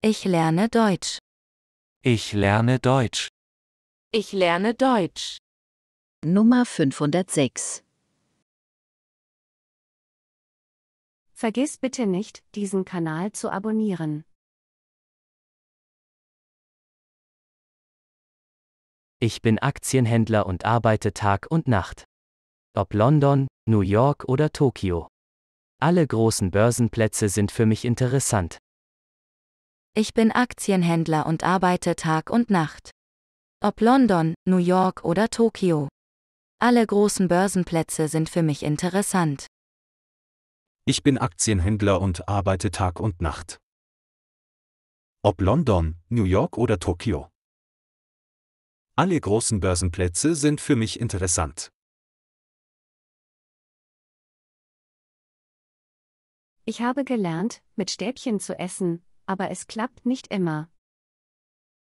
Ich lerne Deutsch. Ich lerne Deutsch. Ich lerne Deutsch. Nummer 506. Vergiss bitte nicht, diesen Kanal zu abonnieren. Ich bin Aktienhändler und arbeite Tag und Nacht. Ob London, New York oder Tokio. Alle großen Börsenplätze sind für mich interessant. Ich bin Aktienhändler und arbeite Tag und Nacht. Ob London, New York oder Tokio. Alle großen Börsenplätze sind für mich interessant. Ich bin Aktienhändler und arbeite Tag und Nacht. Ob London, New York oder Tokio. Alle großen Börsenplätze sind für mich interessant. Ich habe gelernt, mit Stäbchen zu essen, aber es klappt nicht immer.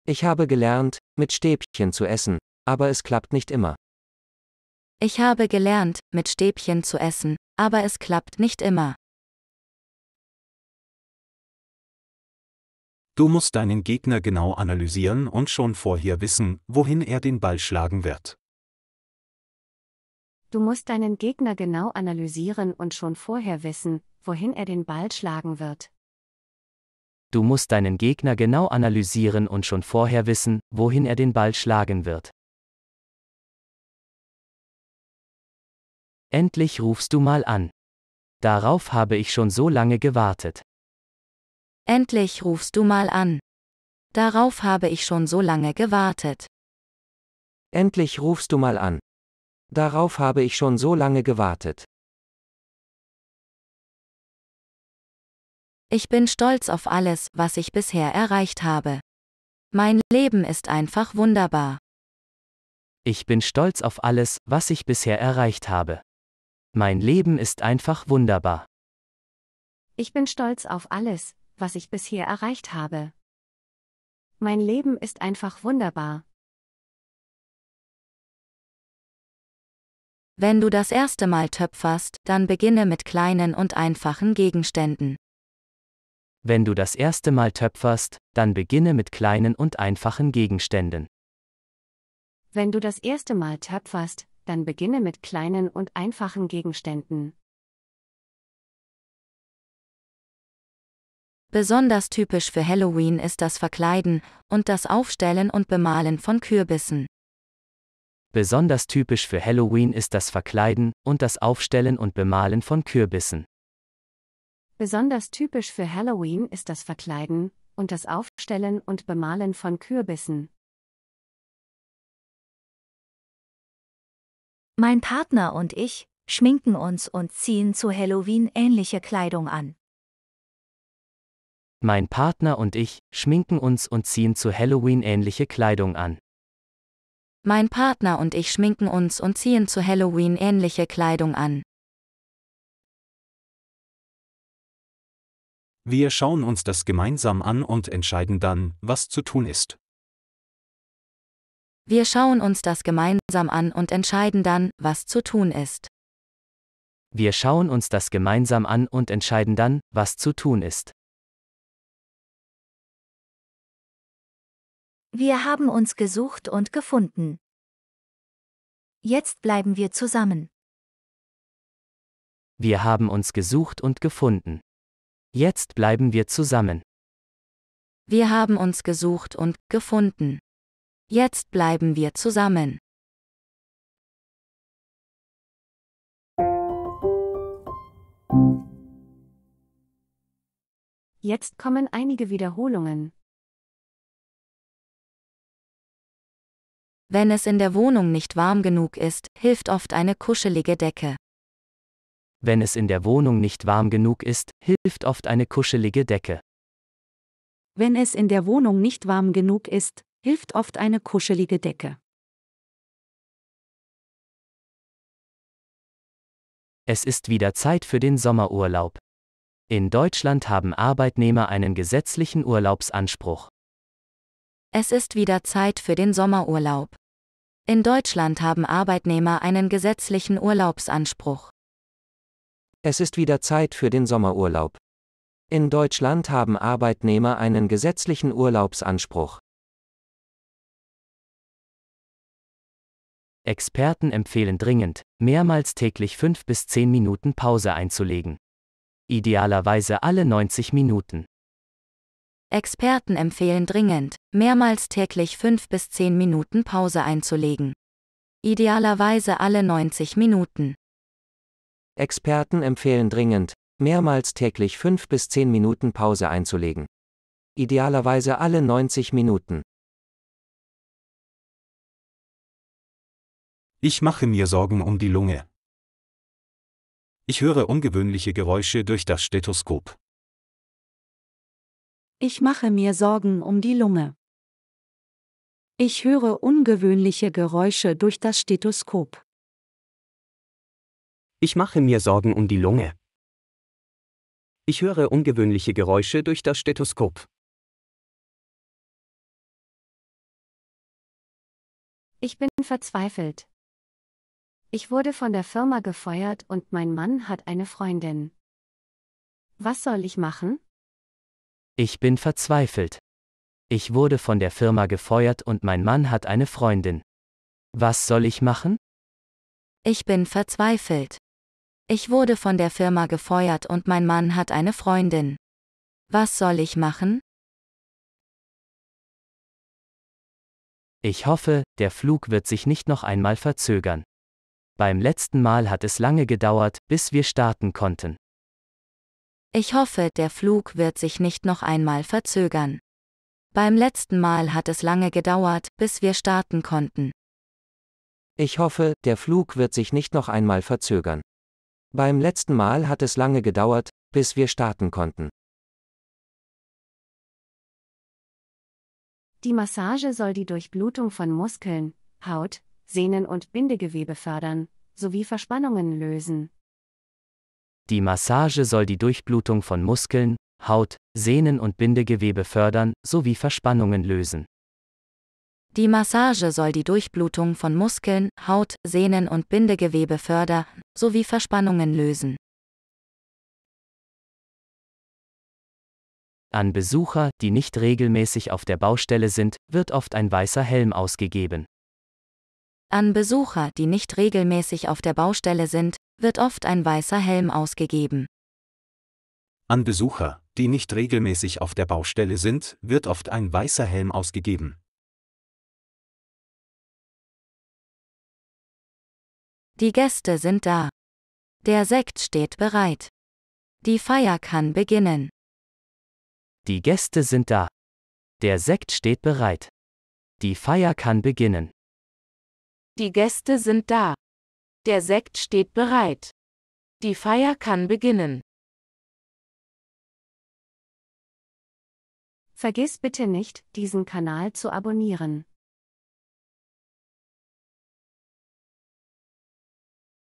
Ich habe gelernt, mit Stäbchen zu essen, aber es klappt nicht immer. Ich habe gelernt, mit Stäbchen zu essen, aber es klappt nicht immer. Du musst deinen Gegner genau analysieren und schon vorher wissen, wohin er den Ball schlagen wird. Du musst deinen Gegner genau analysieren und schon vorher wissen, wohin er den Ball schlagen wird. Du musst deinen Gegner genau analysieren und schon vorher wissen, wohin er den Ball schlagen wird. Endlich rufst du mal an. Darauf habe ich schon so lange gewartet. Endlich rufst du mal an. Darauf habe ich schon so lange gewartet. Endlich rufst du mal an. Darauf habe ich schon so lange gewartet. Ich bin stolz auf alles, was ich bisher erreicht habe. Mein Leben ist einfach wunderbar. Ich bin stolz auf alles, was ich bisher erreicht habe. Mein Leben ist einfach wunderbar. Ich bin stolz auf alles, was ich bisher erreicht habe. Mein Leben ist einfach wunderbar. Wenn du das erste Mal töpferst, dann beginne mit kleinen und einfachen Gegenständen. Wenn du das erste Mal töpferst, dann beginne mit kleinen und einfachen Gegenständen. Wenn du das erste Mal töpferst, dann beginne mit kleinen und einfachen Gegenständen. Besonders typisch für Halloween ist das Verkleiden und das Aufstellen und Bemalen von Kürbissen. Besonders typisch für Halloween ist das Verkleiden und das Aufstellen und Bemalen von Kürbissen. Besonders typisch für Halloween ist das Verkleiden und das Aufstellen und Bemalen von Kürbissen. Mein Partner und ich schminken uns und ziehen zu Halloween ähnliche Kleidung an. Mein Partner und ich schminken uns und ziehen zu Halloween ähnliche Kleidung an. Mein Partner und ich schminken uns und ziehen zu Halloween ähnliche Kleidung an. Wir schauen uns das gemeinsam an und entscheiden dann, was zu tun ist. Wir schauen uns das gemeinsam an und entscheiden dann, was zu tun ist. Wir schauen uns das gemeinsam an und entscheiden dann, was zu tun ist. Wir haben uns gesucht und gefunden. Jetzt bleiben wir zusammen. Wir haben uns gesucht und gefunden. Jetzt bleiben wir zusammen. Wir haben uns gesucht und gefunden. Jetzt bleiben wir zusammen. Jetzt kommen einige Wiederholungen. Wenn es in der Wohnung nicht warm genug ist, hilft oft eine kuschelige Decke. Wenn es in der Wohnung nicht warm genug ist, hilft oft eine kuschelige Decke. Wenn es in der Wohnung nicht warm genug ist, hilft oft eine kuschelige Decke. Es ist wieder Zeit für den Sommerurlaub. In Deutschland haben Arbeitnehmer einen gesetzlichen Urlaubsanspruch. Es ist wieder Zeit für den Sommerurlaub. In Deutschland haben Arbeitnehmer einen gesetzlichen Urlaubsanspruch. Es ist wieder Zeit für den Sommerurlaub. In Deutschland haben Arbeitnehmer einen gesetzlichen Urlaubsanspruch. Experten empfehlen dringend, mehrmals täglich 5 bis 10 Minuten Pause einzulegen. Idealerweise alle 90 Minuten. Experten empfehlen dringend, mehrmals täglich 5 bis 10 Minuten Pause einzulegen. Idealerweise alle 90 Minuten. Experten empfehlen dringend, mehrmals täglich 5 bis 10 Minuten Pause einzulegen. Idealerweise alle 90 Minuten. Ich mache mir Sorgen um die Lunge. Ich höre ungewöhnliche Geräusche durch das Stethoskop. Ich mache mir Sorgen um die Lunge. Ich höre ungewöhnliche Geräusche durch das Stethoskop. Ich mache mir Sorgen um die Lunge. Ich höre ungewöhnliche Geräusche durch das Stethoskop. Ich bin verzweifelt. Ich wurde von der Firma gefeuert und mein Mann hat eine Freundin. Was soll ich machen? Ich bin verzweifelt. Ich wurde von der Firma gefeuert und mein Mann hat eine Freundin. Was soll ich machen? Ich bin verzweifelt. Ich wurde von der Firma gefeuert und mein Mann hat eine Freundin. Was soll ich machen? Ich hoffe, der Flug wird sich nicht noch einmal verzögern. Beim letzten Mal hat es lange gedauert, bis wir starten konnten. Ich hoffe, der Flug wird sich nicht noch einmal verzögern. Beim letzten Mal hat es lange gedauert, bis wir starten konnten. Ich hoffe, der Flug wird sich nicht noch einmal verzögern. Beim letzten Mal hat es lange gedauert, bis wir starten konnten. Die Massage soll die Durchblutung von Muskeln, Haut, Sehnen und Bindegewebe fördern, sowie Verspannungen lösen. Die Massage soll die Durchblutung von Muskeln, Haut, Sehnen und Bindegewebe fördern, sowie Verspannungen lösen. Die Massage soll die Durchblutung von Muskeln, Haut, Sehnen und Bindegewebe fördern, sowie Verspannungen lösen. An Besucher, die nicht regelmäßig auf der Baustelle sind, wird oft ein weißer Helm ausgegeben. An Besucher, die nicht regelmäßig auf der Baustelle sind, wird oft ein weißer Helm ausgegeben. An Besucher, die nicht regelmäßig auf der Baustelle sind, wird oft ein weißer Helm ausgegeben. Die Gäste sind da. Der Sekt steht bereit. Die Feier kann beginnen. Die Gäste sind da. Der Sekt steht bereit. Die Feier kann beginnen. Die Gäste sind da. Der Sekt steht bereit. Die Feier kann beginnen. Vergiss bitte nicht, diesen Kanal zu abonnieren.